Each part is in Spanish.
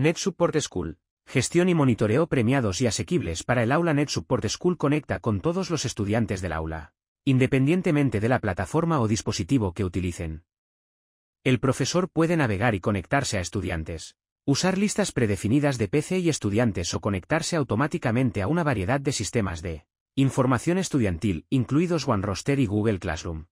NetSupport Support School. Gestión y monitoreo premiados y asequibles para el aula NetSupport School conecta con todos los estudiantes del aula, independientemente de la plataforma o dispositivo que utilicen. El profesor puede navegar y conectarse a estudiantes, usar listas predefinidas de PC y estudiantes o conectarse automáticamente a una variedad de sistemas de información estudiantil, incluidos OneRoster y Google Classroom.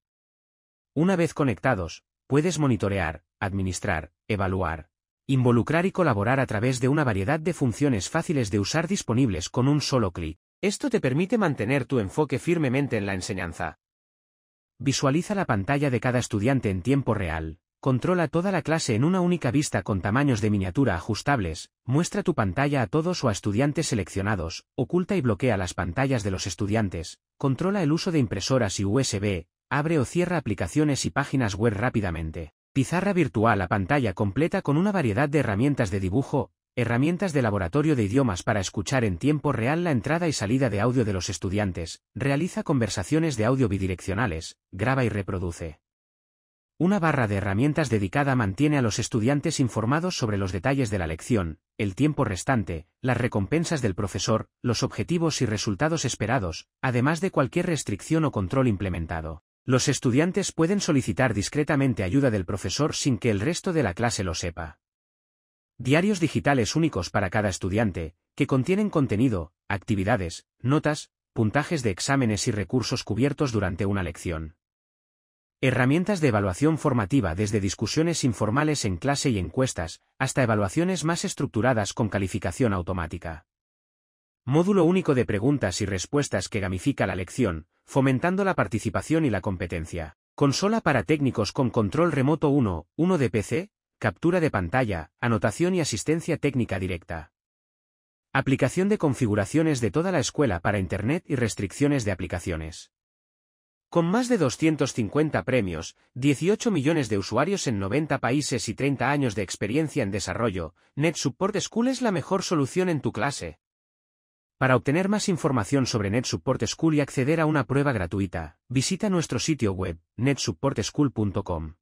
Una vez conectados, puedes monitorear, administrar, evaluar, Involucrar y colaborar a través de una variedad de funciones fáciles de usar disponibles con un solo clic. Esto te permite mantener tu enfoque firmemente en la enseñanza. Visualiza la pantalla de cada estudiante en tiempo real. Controla toda la clase en una única vista con tamaños de miniatura ajustables, muestra tu pantalla a todos o a estudiantes seleccionados, oculta y bloquea las pantallas de los estudiantes, controla el uso de impresoras y USB, abre o cierra aplicaciones y páginas web rápidamente. Pizarra virtual a pantalla completa con una variedad de herramientas de dibujo, herramientas de laboratorio de idiomas para escuchar en tiempo real la entrada y salida de audio de los estudiantes, realiza conversaciones de audio bidireccionales, graba y reproduce. Una barra de herramientas dedicada mantiene a los estudiantes informados sobre los detalles de la lección, el tiempo restante, las recompensas del profesor, los objetivos y resultados esperados, además de cualquier restricción o control implementado. Los estudiantes pueden solicitar discretamente ayuda del profesor sin que el resto de la clase lo sepa. Diarios digitales únicos para cada estudiante, que contienen contenido, actividades, notas, puntajes de exámenes y recursos cubiertos durante una lección. Herramientas de evaluación formativa desde discusiones informales en clase y encuestas, hasta evaluaciones más estructuradas con calificación automática. Módulo único de preguntas y respuestas que gamifica la lección, fomentando la participación y la competencia. Consola para técnicos con control remoto 1, 1 de PC, captura de pantalla, anotación y asistencia técnica directa. Aplicación de configuraciones de toda la escuela para Internet y restricciones de aplicaciones. Con más de 250 premios, 18 millones de usuarios en 90 países y 30 años de experiencia en desarrollo, NetSupport School es la mejor solución en tu clase. Para obtener más información sobre NetSupport School y acceder a una prueba gratuita, visita nuestro sitio web, netsupportschool.com.